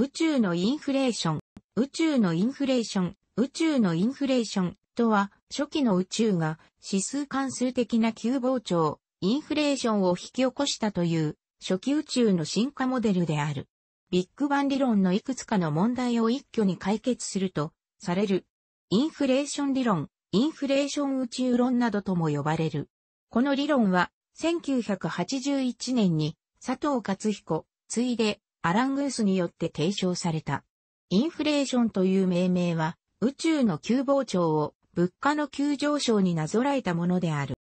宇宙のインフレーション、宇宙のインフレーション、宇宙のインフレーションとは、初期の宇宙が指数関数的な急膨張、インフレーションを引き起こしたという、初期宇宙の進化モデルである。ビッグバン理論のいくつかの問題を一挙に解決すると、される。インフレーション理論、インフレーション宇宙論などとも呼ばれる。この理論は、1981年に佐藤勝彦、ついでアラン・グースによって提唱された。インフレーションという命名は、宇宙の急膨張を物価の急上昇になぞらえたものである。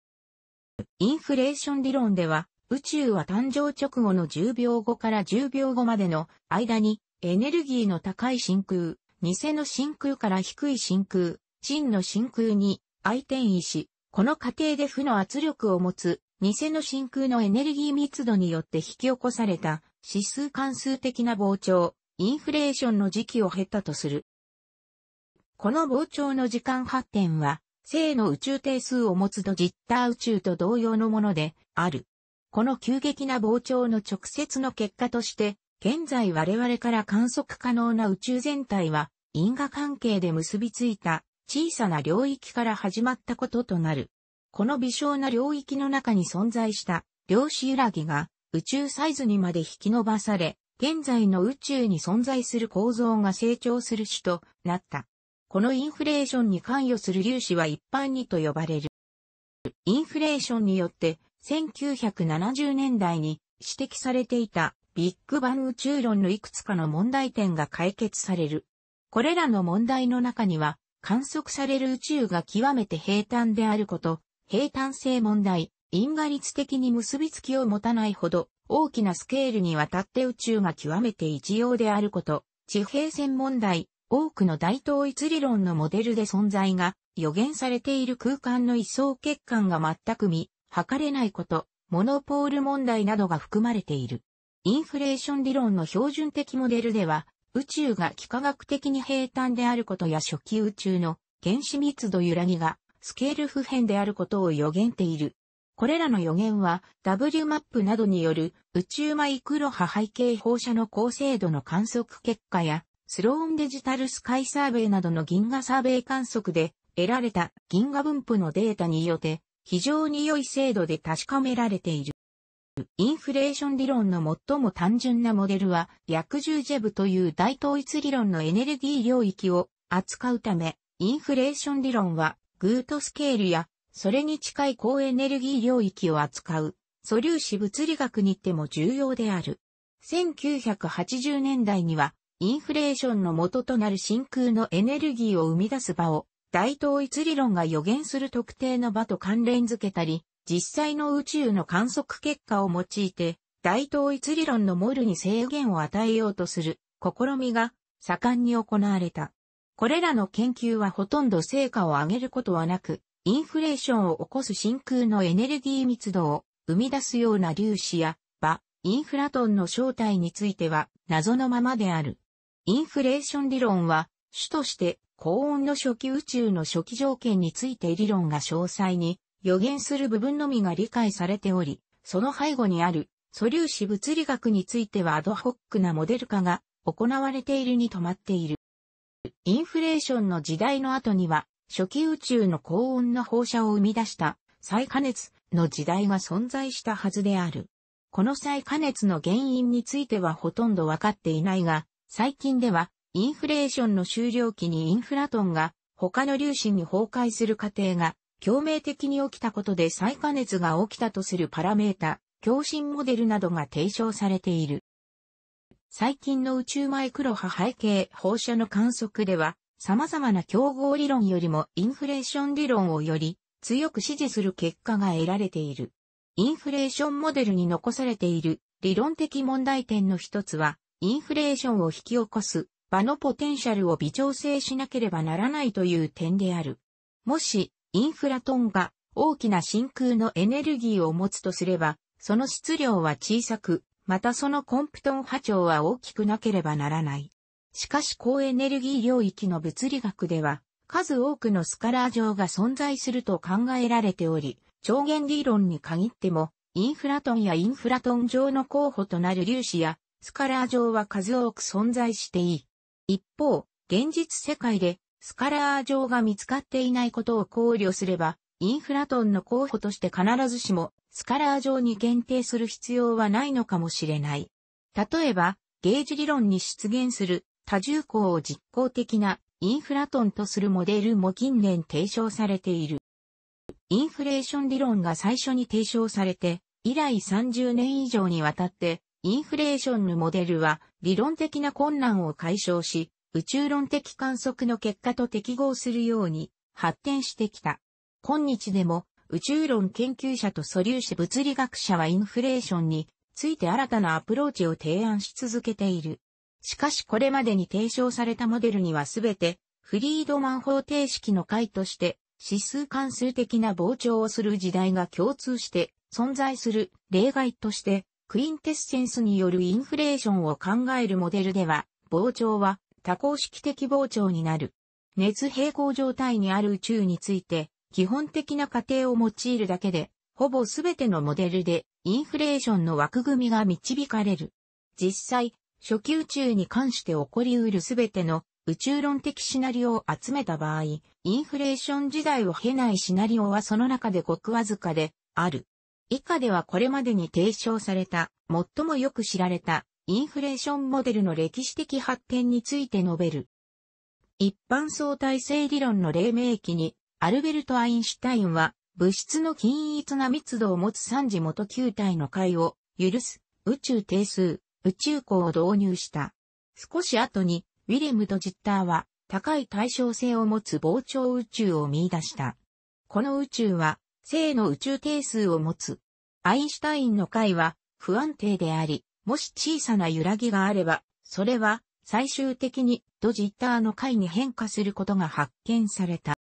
インフレーション理論では、宇宙は誕生直後の10秒後から10秒後までの間に、エネルギーの高い真空、偽の真空から低い真空、真の真空に相転移し、この過程で負の圧力を持つ、偽の真空のエネルギー密度によって引き起こされた指数関数的な膨張、インフレーションの時期を経たとする。この膨張の時間発展は、正の宇宙定数を持つドジッター宇宙と同様のものである。この急激な膨張の直接の結果として、現在我々から観測可能な宇宙全体は、因果関係で結びついた小さな領域から始まったこととなる。この微小な領域の中に存在した量子揺らぎが宇宙サイズにまで引き伸ばされ、現在の宇宙に存在する構造が成長する種となった。このインフレーションに関与する粒子は一般にと呼ばれる。インフレーションによって、1970年代に指摘されていたビッグバン宇宙論のいくつかの問題点が解決される。これらの問題の中には、観測される宇宙が極めて平坦であること、平坦性問題、因果律的に結びつきを持たないほど、大きなスケールにわたって宇宙が極めて一様であること、地平線問題、多くの大統一理論のモデルで存在が予言されている空間の一層欠陥が全く見、測れないこと、モノポール問題などが含まれている。インフレーション理論の標準的モデルでは、宇宙が幾何学的に平坦であることや初期宇宙の原子密度揺らぎがスケール普遍であることを予言っているこれらの予言は W マップなどによる宇宙マイクロ波背景放射の高精度の観測結果やスローンデジタルスカイサーベイなどの銀河サーベイ観測で得られた銀河分布のデータによって非常に良い精度で確かめられている。インフレーション理論の最も単純なモデルは、約1ジェブという大統一理論のエネルギー領域を扱うため、インフレーション理論は、グートスケールやそれに近い高エネルギー領域を扱う素粒子物理学にても重要である。1980年代にはインフレーションの元となる真空のエネルギーを生み出す場を大統一理論が予言する特定の場と関連づけたり、実際の宇宙の観測結果を用いて大統一理論のモルに制限を与えようとする試みが盛んに行われた。これらの研究はほとんど成果を上げることはなく、インフレーションを起こす真空のエネルギー密度を生み出すような粒子や場、インフラトンの正体については謎のままである。インフレーション理論は主として高温の初期宇宙の初期条件について理論が詳細に予言する部分のみが理解されており、その背後にある素粒子物理学についてはアドホックなモデル化が行われているに止まっている。インフレーションの時代の後には初期宇宙の高温の放射を生み出した再加熱の時代が存在したはずである。この再加熱の原因についてはほとんどわかっていないが、最近ではインフレーションの終了期にインフラトンが他の粒子に崩壊する過程が共鳴的に起きたことで再加熱が起きたとするパラメータ、共振モデルなどが提唱されている。最近の宇宙マイクロ波背景放射の観測では、様々な競合理論よりもインフレーション理論をより強く支持する結果が得られている。インフレーションモデルに残されている理論的問題点の一つは、インフレーションを引き起こす場のポテンシャルを微調整しなければならないという点である。もし、インフラトンが大きな真空のエネルギーを持つとすれば、その質量は小さく、またそのコンプトン波長は大きくなければならない。しかし高エネルギー領域の物理学では、数多くのスカラー上が存在すると考えられており、超弦理論に限っても、インフラトンやインフラトン上の候補となる粒子や、スカラー上は数多く存在していい。一方、現実世界で、スカラー上が見つかっていないことを考慮すれば、インフラトンの候補として必ずしも、スカラー上に限定する必要はないのかもしれない。例えば、ゲージ理論に出現する多重工を実効的なインフラトンとするモデルも近年提唱されている。インフレーション理論が最初に提唱されて、以来30年以上にわたって、インフレーションのモデルは理論的な困難を解消し、宇宙論的観測の結果と適合するように発展してきた。今日でも宇宙論研究者と素粒子物理学者はインフレーションについて新たなアプローチを提案し続けている。しかしこれまでに提唱されたモデルにはすべて、フリードマン方程式の解として、指数関数的な膨張をする時代が共通して存在する例外として、クインテッセンスによるインフレーションを考えるモデルでは、膨張は多項式的膨張になる。熱平衡状態にある宇宙について、基本的な過程を用いるだけで、ほぼすべてのモデルでインフレーションの枠組みが導かれる。実際、初期宇宙に関して起こり得るすべての宇宙論的シナリオを集めた場合、インフレーション時代を経ないシナリオはその中でごくわずかである。以下ではこれまでに提唱された、最もよく知られた、インフレーションモデルの歴史的発展について述べる。一般相対性理論の黎明期に、アルベルト・アインシュタインは、物質の均一な密度を持つ三次元球体の解を許す宇宙定数宇宙港を導入した。少し後に、ウィレムとジッターは、高い対称性を持つ膨張宇宙を見出した。この宇宙は、正の宇宙定数を持つ。アインシュタインの解は、不安定であり、もし小さな揺らぎがあれば、それは、最終的に、ドジッターの解に変化することが発見された。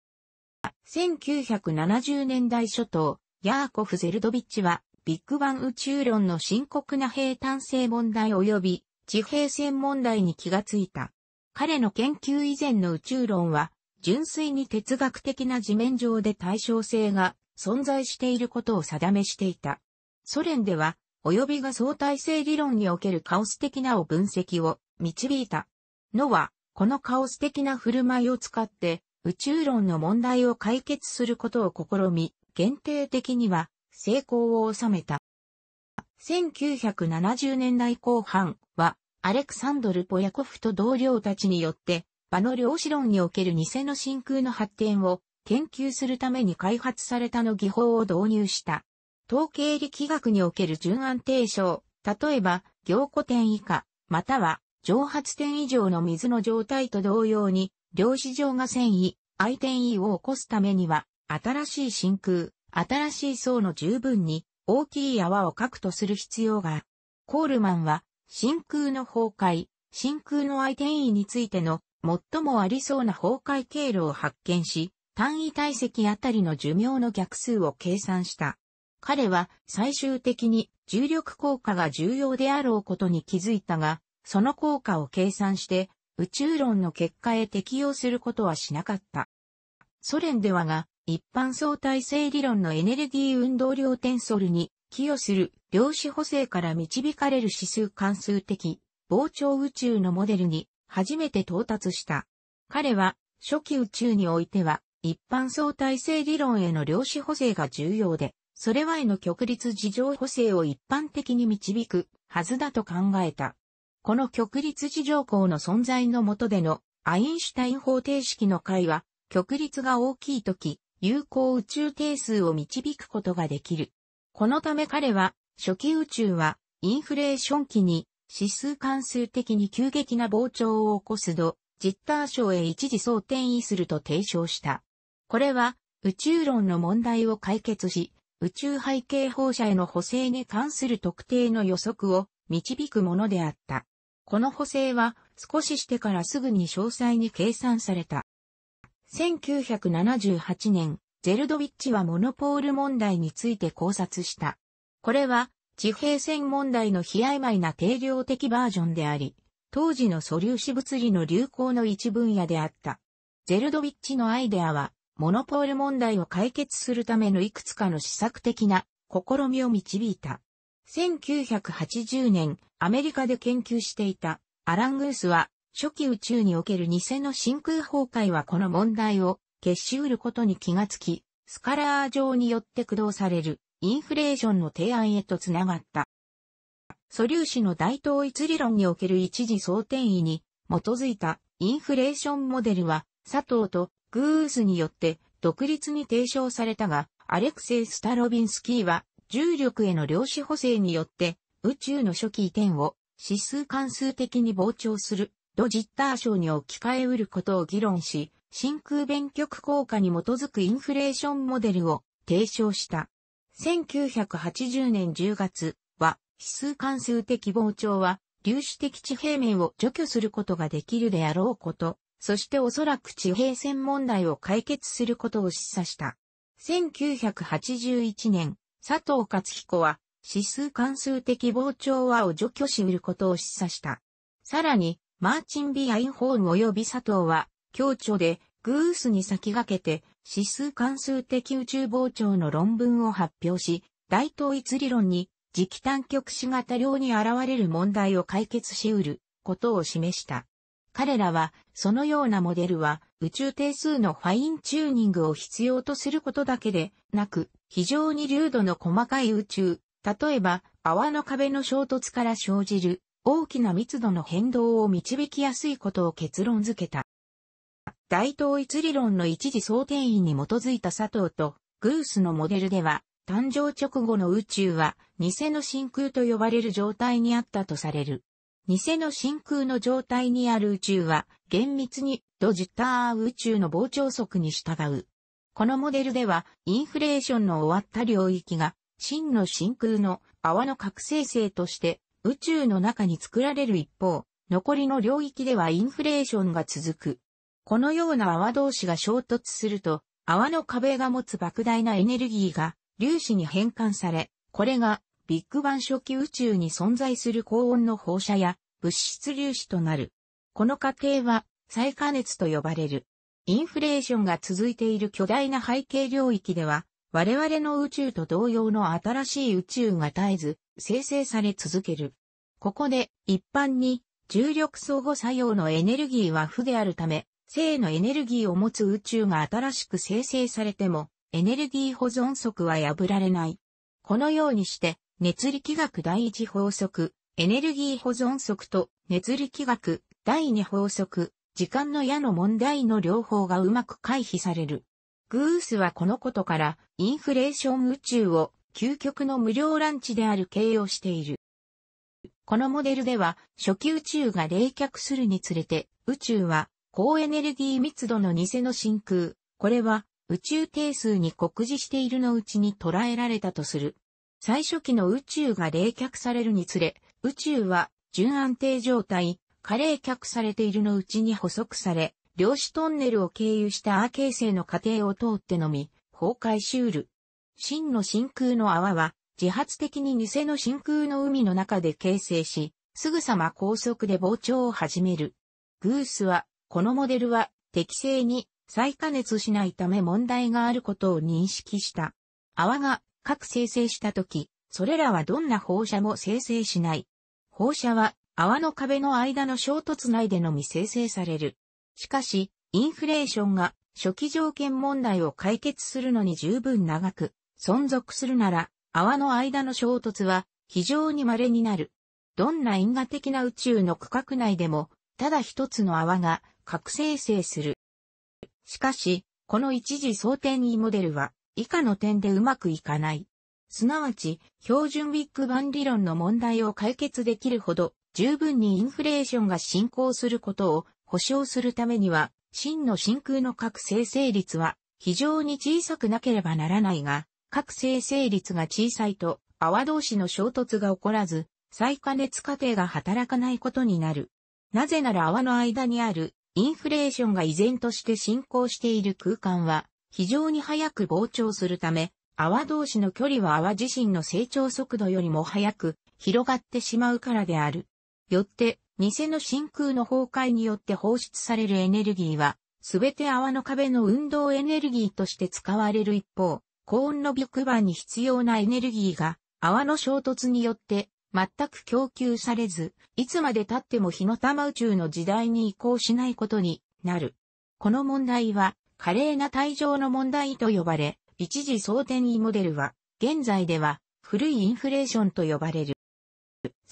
1970年代初頭、ヤーコフ・ゼルドビッチは、ビッグバン宇宙論の深刻な平坦性問題及び地平線問題に気がついた。彼の研究以前の宇宙論は、純粋に哲学的な地面上で対称性が存在していることを定めしていた。ソ連では、及びが相対性理論におけるカオス的なを分析を導いた。のは、このカオス的な振る舞いを使って、宇宙論の問題を解決することを試み、限定的には、成功を収めた。1970年代後半は、アレクサンドル・ポヤコフと同僚たちによって、場の量子論における偽の真空の発展を研究するために開発されたの技法を導入した。統計力学における順安定症、例えば、凝固点以下、または、蒸発点以上の水の状態と同様に、量子上が繊維、相転移を起こすためには、新しい真空、新しい層の十分に大きい泡を核とする必要が、コールマンは真空の崩壊、真空の相転移についての最もありそうな崩壊経路を発見し、単位体積あたりの寿命の逆数を計算した。彼は最終的に重力効果が重要であろうことに気づいたが、その効果を計算して宇宙論の結果へ適用することはしなかった。ソ連ではが、一般相対性理論のエネルギー運動量テンソルに寄与する量子補正から導かれる指数関数的膨張宇宙のモデルに初めて到達した。彼は初期宇宙においては一般相対性理論への量子補正が重要で、それはへの極率事情補正を一般的に導くはずだと考えた。この極率事情項の存在の下でのアインシュタイン方程式の解は、極率が大きい時、有効宇宙定数を導くことができる。このため彼は、初期宇宙は、インフレーション期に、指数関数的に急激な膨張を起こすどジッター賞へ一時相転移すると提唱した。これは、宇宙論の問題を解決し、宇宙背景放射への補正に関する特定の予測を導くものであった。この補正は少ししてからすぐに詳細に計算された。1978年、ゼルドビッチはモノポール問題について考察した。これは、地平線問題の非曖昧な定量的バージョンであり、当時の素粒子物理の流行の一分野であった。ゼルドビッチのアイデアは、モノポール問題を解決するためのいくつかの試作的な試みを導いた。1980年、アメリカで研究していたアラン・グースは初期宇宙における偽の真空崩壊はこの問題を決し得ることに気がつき、スカラー上によって駆動されるインフレーションの提案へとつながった。素粒子の大統一理論における一次相転位に基づいたインフレーションモデルは佐藤とグースによって独立に提唱されたが、アレクセイ・スタロビンスキーは重力への量子補正によって宇宙の初期移転を指数関数的に膨張するロジッター賞に置き換えうることを議論し、真空弁極効果に基づくインフレーションモデルを提唱した。1980年10月は、指数関数的膨張は、粒子的地平面を除去することができるであろうこと、そしておそらく地平線問題を解決することを示唆した。1981年、佐藤勝彦は、指数関数的膨張和を除去し得ることを示唆した。さらに、マーチン・ビアインホーン及び佐藤は、共著で、グースに先駆けて、指数関数的宇宙膨張の論文を発表し、大統一理論に、磁気単極子型量に現れる問題を解決し得ることを示した。彼らは、そのようなモデルは、宇宙定数のファインチューニングを必要とすることだけでなく、非常に粒度の細かい宇宙、例えば、泡の壁の衝突から生じる大きな密度の変動を導きやすいことを結論付けた。大統一理論の一時想定員に基づいた佐藤とグースのモデルでは、誕生直後の宇宙は偽の真空と呼ばれる状態にあったとされる。偽の真空の状態にある宇宙は厳密にドジター宇宙の膨張速に従う。このモデルではインフレーションの終わった領域が真の真空の泡の覚醒性として宇宙の中に作られる一方、残りの領域ではインフレーションが続く。このような泡同士が衝突すると、泡の壁が持つ莫大なエネルギーが粒子に変換され、これがビッグバン初期宇宙に存在する高温の放射や物質粒子となる。この過程は再加熱と呼ばれる。インフレーションが続いている巨大な背景領域では、我々の宇宙と同様の新しい宇宙が絶えず生成され続ける。ここで一般に重力相互作用のエネルギーは負であるため、正のエネルギーを持つ宇宙が新しく生成されても、エネルギー保存則は破られない。このようにして、熱力学第一法則、エネルギー保存則と熱力学第二法則、時間の矢の問題の両方がうまく回避される。グースはこのことから、インフレーション宇宙を究極の無料ランチである形をしている。このモデルでは、初期宇宙が冷却するにつれて、宇宙は高エネルギー密度の偽の真空、これは宇宙定数に酷似しているのうちに捉えられたとする。最初期の宇宙が冷却されるにつれ、宇宙は純安定状態、過冷却されているのうちに捕捉され、量子トンネルを経由したアーケー成の過程を通ってのみ、崩壊しうる。真の真空の泡は、自発的に偽の真空の海の中で形成し、すぐさま高速で膨張を始める。グースは、このモデルは適正に再加熱しないため問題があることを認識した。泡が各生成したとき、それらはどんな放射も生成しない。放射は泡の壁の間の衝突内でのみ生成される。しかし、インフレーションが初期条件問題を解決するのに十分長く、存続するなら、泡の間の衝突は非常に稀になる。どんな因果的な宇宙の区画内でも、ただ一つの泡が核生成する。しかし、この一時想定にモデルは、以下の点でうまくいかない。すなわち、標準ビッグバン理論の問題を解決できるほど、十分にインフレーションが進行することを保証するためには、真の真空の核生成率は非常に小さくなければならないが、各生成率が小さいと、泡同士の衝突が起こらず、再加熱過程が働かないことになる。なぜなら泡の間にあるインフレーションが依然として進行している空間は非常に早く膨張するため、泡同士の距離は泡自身の成長速度よりも早く広がってしまうからである。よって、偽の真空の崩壊によって放出されるエネルギーは、すべて泡の壁の運動エネルギーとして使われる一方、高温の白板に必要なエネルギーが泡の衝突によって全く供給されず、いつまで経っても火の玉宇宙の時代に移行しないことになる。この問題は、華麗な退場の問題と呼ばれ、一時争点位モデルは、現在では古いインフレーションと呼ばれる。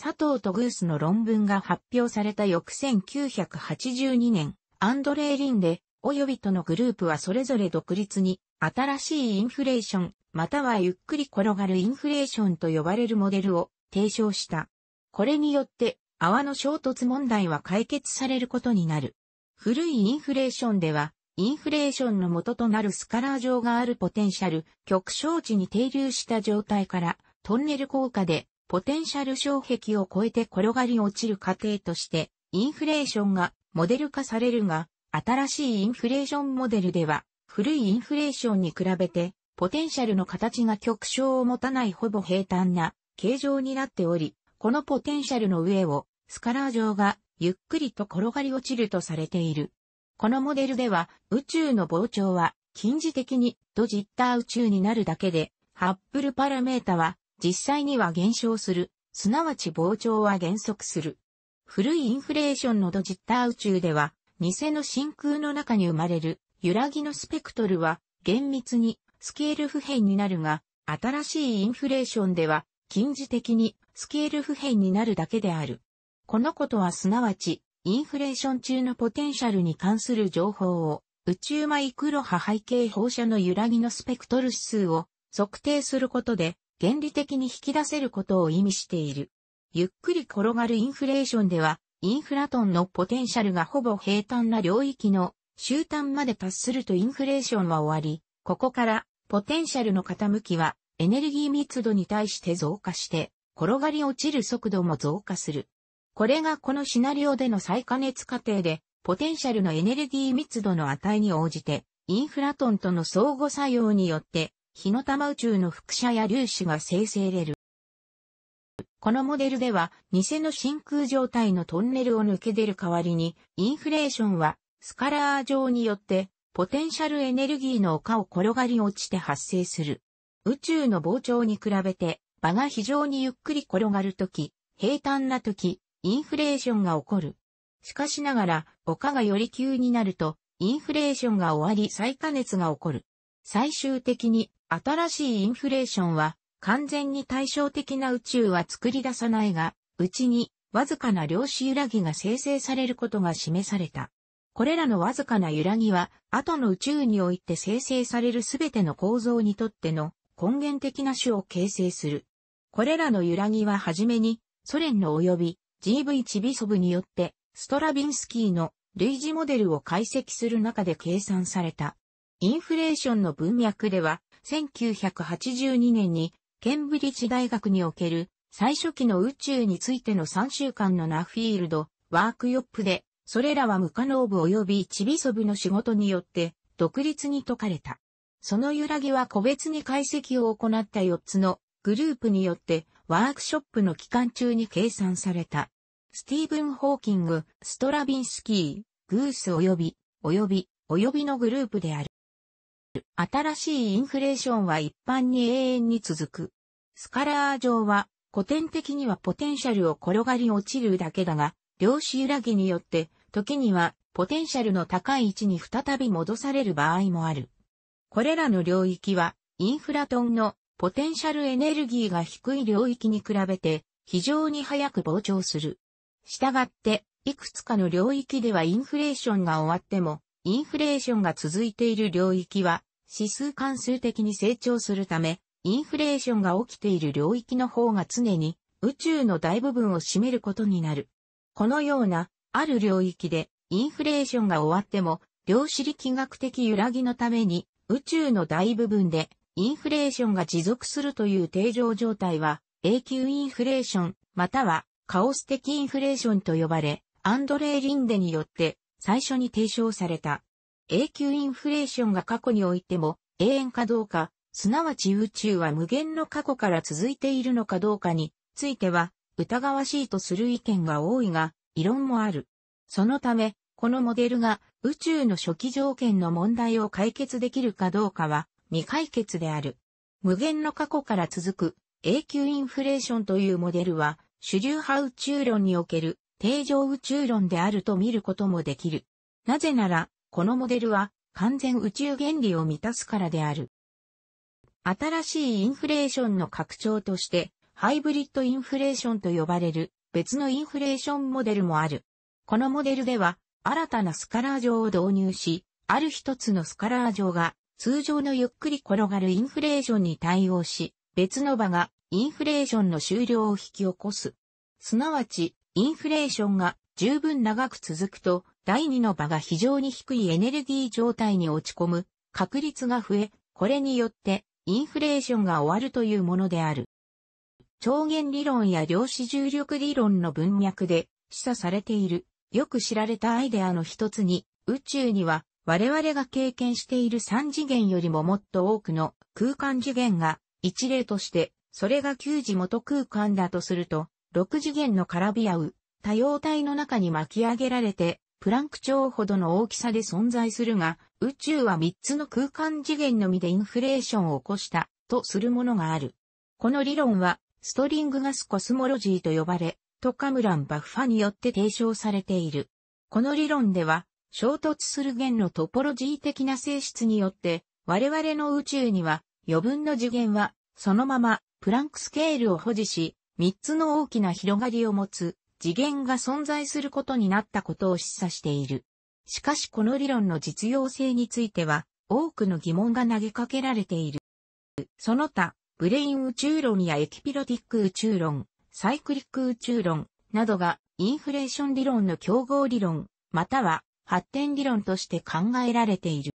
佐藤とグースの論文が発表された翌1982年、アンドレー・リンレ、及びとのグループはそれぞれ独立に新しいインフレーション、またはゆっくり転がるインフレーションと呼ばれるモデルを提唱した。これによって、泡の衝突問題は解決されることになる。古いインフレーションでは、インフレーションの元となるスカラー上があるポテンシャル、極小値に停留した状態から、トンネル効果で、ポテンシャル障壁を超えて転がり落ちる過程として、インフレーションがモデル化されるが、新しいインフレーションモデルでは、古いインフレーションに比べて、ポテンシャルの形が極小を持たないほぼ平坦な形状になっており、このポテンシャルの上をスカラー状がゆっくりと転がり落ちるとされている。このモデルでは宇宙の膨張は近似的にドジッター宇宙になるだけで、ハッブルパラメータは実際には減少する、すなわち膨張は減速する。古いインフレーションのドジッター宇宙では、偽の真空の中に生まれる揺らぎのスペクトルは厳密にスケール不変になるが、新しいインフレーションでは近似的にスケール不変になるだけである。このことはすなわち、インフレーション中のポテンシャルに関する情報を、宇宙マイクロ波背景放射の揺らぎのスペクトル指数を測定することで、原理的に引き出せることを意味している。ゆっくり転がるインフレーションでは、インフラトンのポテンシャルがほぼ平坦な領域の終端まで達するとインフレーションは終わり、ここからポテンシャルの傾きはエネルギー密度に対して増加して、転がり落ちる速度も増加する。これがこのシナリオでの再加熱過程で、ポテンシャルのエネルギー密度の値に応じて、インフラトンとの相互作用によって、火の玉宇宙の副射や粒子が生成れる。このモデルでは、偽の真空状態のトンネルを抜け出る代わりに、インフレーションはスカラー状によって、ポテンシャルエネルギーの丘を転がり落ちて発生する。宇宙の膨張に比べて、場が非常にゆっくり転がるとき、平坦なとき、インフレーションが起こる。しかしながら、丘がより急になると、インフレーションが終わり再加熱が起こる。最終的に、新しいインフレーションは、完全に対照的な宇宙は作り出さないが、うちに、わずかな量子揺らぎが生成されることが示された。これらのわずかな揺らぎは、後の宇宙において生成されるすべての構造にとっての根源的な種を形成する。これらの揺らぎははじめに、ソ連の及び GV チビソブによって、ストラビンスキーの類似モデルを解析する中で計算された。インフレーションの文脈では、1982年に、ケンブリッジ大学における最初期の宇宙についての3週間のナフィールド、ワークヨップでそれらは無可能部及びチビソブの仕事によって独立に解かれた。その揺らぎは個別に解析を行った4つのグループによってワークショップの期間中に計算された。スティーブン・ホーキング、ストラビンスキー、グース及び、及び、及びのグループである。新しいインフレーションは一般に永遠に続く。スカラー上は古典的にはポテンシャルを転がり落ちるだけだが、量子揺らぎによって時にはポテンシャルの高い位置に再び戻される場合もある。これらの領域はインフラトンのポテンシャルエネルギーが低い領域に比べて非常に早く膨張する。したがって、いくつかの領域ではインフレーションが終わっても、インフレーションが続いている領域は指数関数的に成長するため、インフレーションが起きている領域の方が常に宇宙の大部分を占めることになる。このようなある領域でインフレーションが終わっても、量子力学的揺らぎのために宇宙の大部分でインフレーションが持続するという定常状態は永久インフレーションまたはカオス的インフレーションと呼ばれ、アンドレー・リンデによって最初に提唱された。永久インフレーションが過去においても永遠かどうか、すなわち宇宙は無限の過去から続いているのかどうかについては疑わしいとする意見が多いが、異論もある。そのため、このモデルが宇宙の初期条件の問題を解決できるかどうかは未解決である。無限の過去から続く永久インフレーションというモデルは主流派宇宙論における定常宇宙論であると見ることもできる。なぜなら、このモデルは完全宇宙原理を満たすからである。新しいインフレーションの拡張として、ハイブリッドインフレーションと呼ばれる別のインフレーションモデルもある。このモデルでは、新たなスカラー上を導入し、ある一つのスカラー上が通常のゆっくり転がるインフレーションに対応し、別の場がインフレーションの終了を引き起こす。すなわち、インフレーションが十分長く続くと、第二の場が非常に低いエネルギー状態に落ち込む確率が増え、これによってインフレーションが終わるというものである。超弦理論や量子重力理論の文脈で示唆されている、よく知られたアイデアの一つに、宇宙には我々が経験している三次元よりももっと多くの空間次元が一例として、それが9次元空間だとすると、六次元の絡び合う多様体の中に巻き上げられて、プランク長ほどの大きさで存在するが、宇宙は三つの空間次元のみでインフレーションを起こした、とするものがある。この理論は、ストリングガスコスモロジーと呼ばれ、トカムラン・バッファによって提唱されている。この理論では、衝突する弦のトポロジー的な性質によって、我々の宇宙には余分の次元は、そのままプランクスケールを保持し、三つの大きな広がりを持つ次元が存在することになったことを示唆している。しかしこの理論の実用性については、多くの疑問が投げかけられている。その他、ブレイン宇宙論やエキピロティック宇宙論、サイクリック宇宙論などがインフレーション理論の競合理論、または発展理論として考えられている。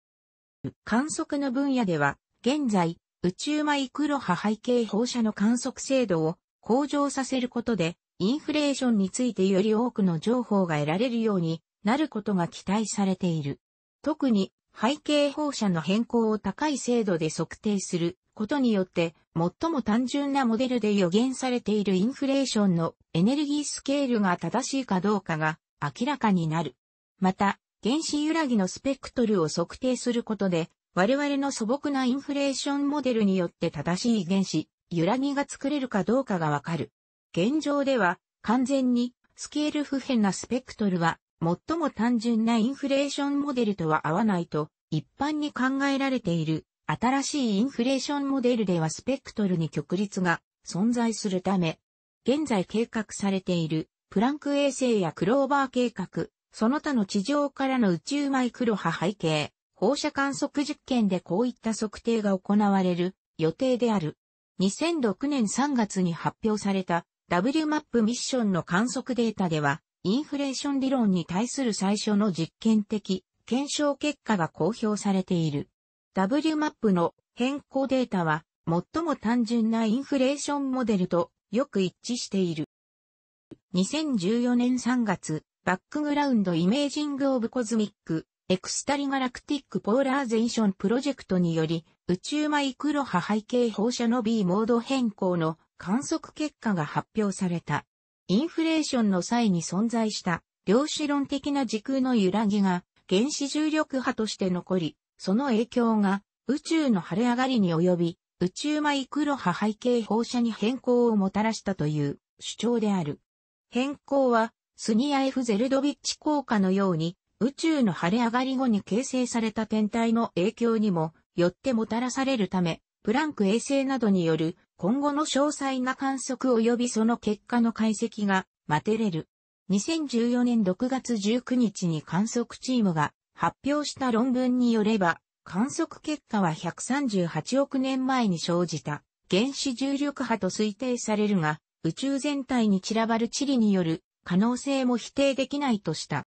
観測の分野では、現在、宇宙マイクロ波背景放射の観測精度を向上させることで、インフレーションについてより多くの情報が得られるようになることが期待されている。特に背景放射の変更を高い精度で測定することによって、最も単純なモデルで予言されているインフレーションのエネルギースケールが正しいかどうかが明らかになる。また、原子揺らぎのスペクトルを測定することで、我々の素朴なインフレーションモデルによって正しい原子、揺らぎが作れるかどうかがわかる。現状では、完全に、スケール不変なスペクトルは、最も単純なインフレーションモデルとは合わないと、一般に考えられている。新しいインフレーションモデルではスペクトルに極率が存在するため、現在計画されているプランク衛星やクローバー計画、その他の地上からの宇宙マイクロ波背景、放射観測実験でこういった測定が行われる予定である。2006年3月に発表された W マップミッションの観測データでは、インフレーション理論に対する最初の実験的検証結果が公表されている。W マップの変更データは最も単純なインフレーションモデルとよく一致している。2014年3月、バックグラウンドイメージングオブコズミック、エクスタリガラクティックポーラーゼーションプロジェクトにより、宇宙マイクロ波背景放射の B モード変更の観測結果が発表された。インフレーションの際に存在した量子論的な時空の揺らぎが原子重力波として残り、その影響が宇宙の晴れ上がりに及び、宇宙マイクロ波背景放射に変更をもたらしたという主張である。変更は、スニア F ゼルドビッチ効果のように、宇宙の晴れ上がり後に形成された天体の影響にもよってもたらされるため、プランク衛星などによる今後の詳細な観測及びその結果の解析が待てれる。2014年6月19日に観測チームが発表した論文によれば、観測結果は138億年前に生じた原子重力波と推定されるが、宇宙全体に散らばる地理による可能性も否定できないとした。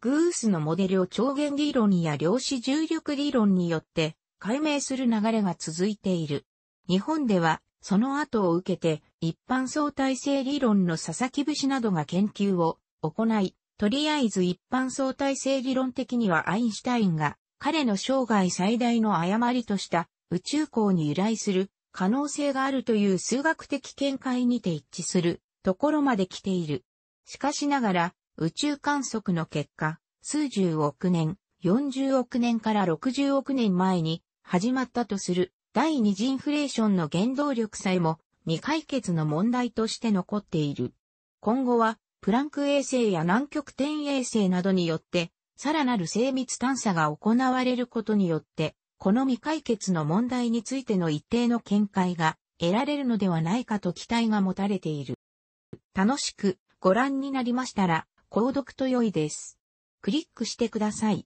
グースのモデルを超弦理論や量子重力理論によって解明する流れが続いている。日本ではその後を受けて一般相対性理論の佐々木節などが研究を行い、とりあえず一般相対性理論的にはアインシュタインが彼の生涯最大の誤りとした宇宙港に由来する可能性があるという数学的見解にて一致するところまで来ている。しかしながら宇宙観測の結果、数十億年、40億年から60億年前に始まったとする第二次インフレーションの原動力さえも未解決の問題として残っている。今後はプランク衛星や南極点衛星などによって、さらなる精密探査が行われることによって、この未解決の問題についての一定の見解が得られるのではないかと期待が持たれている。楽しくご覧になりましたら、購読と良いです。クリックしてください。